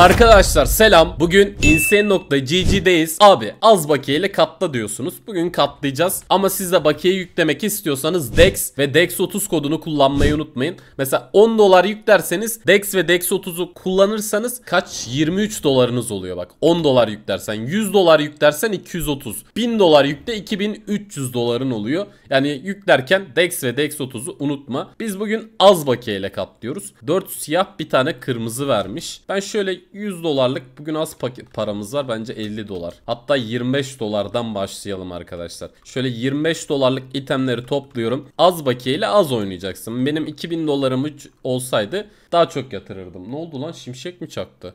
Arkadaşlar selam. Bugün insane.gg'deyiz. Abi az bakiyeyle katla diyorsunuz. Bugün katlayacağız. Ama siz de bakiye yüklemek istiyorsanız DEX ve DEX30 kodunu kullanmayı unutmayın. Mesela 10 dolar yüklerseniz DEX ve DEX30'u kullanırsanız kaç? 23 dolarınız oluyor bak. 10 dolar yüklersen 100 dolar yüklersen 230. 1000 dolar yükle 2300 doların oluyor. Yani yüklerken DEX ve DEX30'u unutma. Biz bugün az bakiyeyle katlıyoruz. 4 siyah bir tane kırmızı vermiş. Ben şöyle 100 dolarlık bugün az paket paramız var. Bence 50 dolar. Hatta 25 dolardan başlayalım arkadaşlar. Şöyle 25 dolarlık itemleri topluyorum. Az bakiyeyle az oynayacaksın. Benim 2000 dolarım olsaydı daha çok yatırırdım. Ne oldu lan? Şimşek mi çaktı?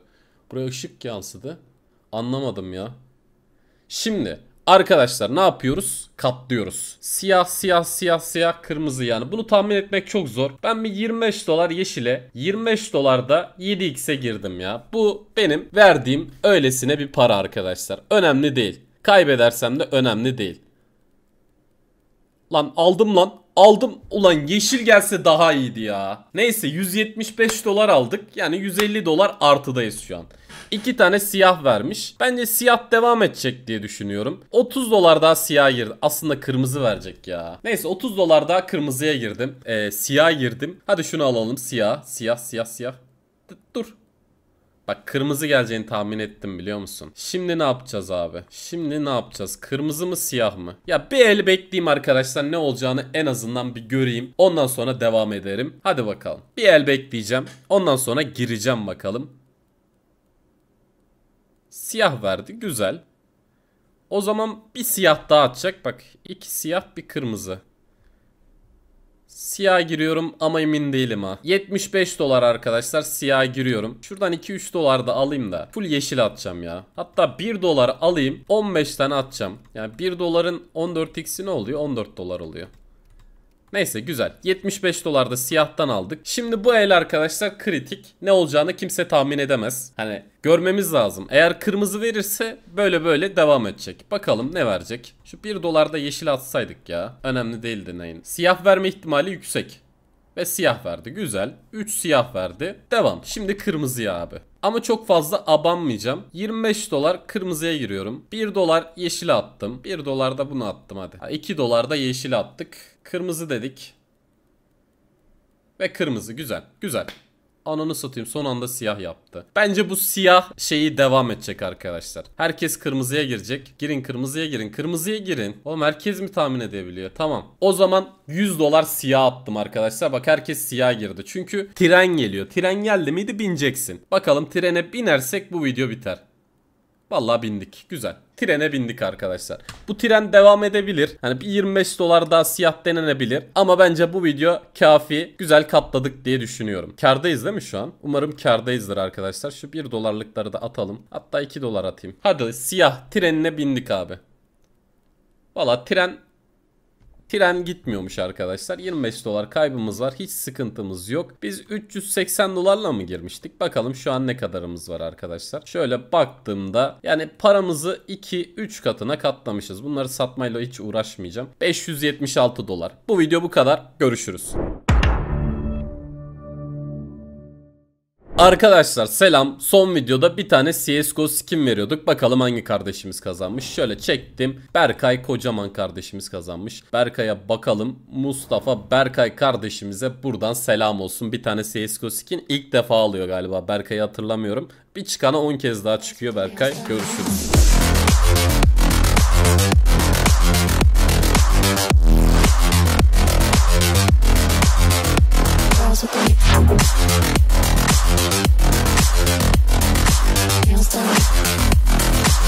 Buraya ışık yansıdı. Anlamadım ya. Şimdi Arkadaşlar ne yapıyoruz? Katlıyoruz. Siyah siyah siyah siyah kırmızı yani. Bunu tahmin etmek çok zor. Ben bir 25 dolar yeşile 25 dolarda 7x'e girdim ya. Bu benim verdiğim öylesine bir para arkadaşlar. Önemli değil. Kaybedersem de önemli değil. Lan aldım lan aldım. Ulan yeşil gelse daha iyiydi ya. Neyse 175 dolar aldık. Yani 150 dolar artıdayız şu an. İki tane siyah vermiş. Bence siyah devam edecek diye düşünüyorum. 30 dolar daha siyah girdi. Aslında kırmızı verecek ya. Neyse 30 dolar daha kırmızıya girdim. Ee, siyah girdim. Hadi şunu alalım siyah. Siyah siyah siyah. Dur Bak kırmızı geleceğini tahmin ettim biliyor musun? Şimdi ne yapacağız abi? Şimdi ne yapacağız? Kırmızı mı siyah mı? Ya bir el bekleyeyim arkadaşlar ne olacağını en azından bir göreyim. Ondan sonra devam ederim. Hadi bakalım. Bir el bekleyeceğim. Ondan sonra gireceğim bakalım. Siyah verdi güzel. O zaman bir siyah daha atacak. Bak iki siyah bir kırmızı. Siyah giriyorum ama emin değilim ha. 75 dolar arkadaşlar siyah giriyorum. Şuradan 2-3 dolar da alayım da full yeşil atacağım ya. Hatta 1 dolar alayım 15 tane atacağım. Yani 1 doların 14x'i ne oluyor? 14 dolar oluyor. Neyse güzel. 75 dolarda siyahtan aldık. Şimdi bu el arkadaşlar kritik. Ne olacağını kimse tahmin edemez. Hani görmemiz lazım. Eğer kırmızı verirse böyle böyle devam edecek. Bakalım ne verecek. Şu 1 dolarda yeşil atsaydık ya. Önemli değil deneyin Siyah verme ihtimali yüksek ve siyah verdi. Güzel. 3 siyah verdi. Devam. Şimdi kırmızıya abi. Ama çok fazla abanmayacağım. 25 dolar kırmızıya giriyorum. 1 dolar yeşile attım. 1 dolar da bunu attım hadi. 2 dolar da yeşile attık. Kırmızı dedik. Ve kırmızı güzel. Güzel. Ananı satayım son anda siyah yaptı. Bence bu siyah şeyi devam edecek arkadaşlar. Herkes kırmızıya girecek. Girin kırmızıya girin. Kırmızıya girin. O merkez mi tahmin edebiliyor? Tamam. O zaman 100 dolar siyah attım arkadaşlar. Bak herkes siyah girdi. Çünkü tren geliyor. Tren geldi miydi bineceksin. Bakalım trene binersek bu video biter. Vallahi bindik. Güzel. Trene bindik arkadaşlar. Bu tren devam edebilir. Hani bir 25 dolar daha siyah denenebilir. Ama bence bu video kafi. Güzel katladık diye düşünüyorum. Kardayız değil mi şu an? Umarım kardayızdır arkadaşlar. Şu 1 dolarlıkları da atalım. Hatta 2 dolar atayım. Hadi siyah trenine bindik abi. Valla tren Tren gitmiyormuş arkadaşlar. 25 dolar kaybımız var. Hiç sıkıntımız yok. Biz 380 dolarla mı girmiştik? Bakalım şu an ne kadarımız var arkadaşlar. Şöyle baktığımda yani paramızı 2-3 katına katlamışız. Bunları satmayla hiç uğraşmayacağım. 576 dolar. Bu video bu kadar. Görüşürüz. Arkadaşlar selam. Son videoda bir tane CSGO skin veriyorduk. Bakalım hangi kardeşimiz kazanmış. Şöyle çektim. Berkay Kocaman kardeşimiz kazanmış. Berkay'a bakalım. Mustafa Berkay kardeşimize buradan selam olsun. Bir tane CSGO skin ilk defa alıyor galiba. Berkay'ı hatırlamıyorum. Bir çıkana 10 kez daha çıkıyor Berkay. Görüşürüz. Feels with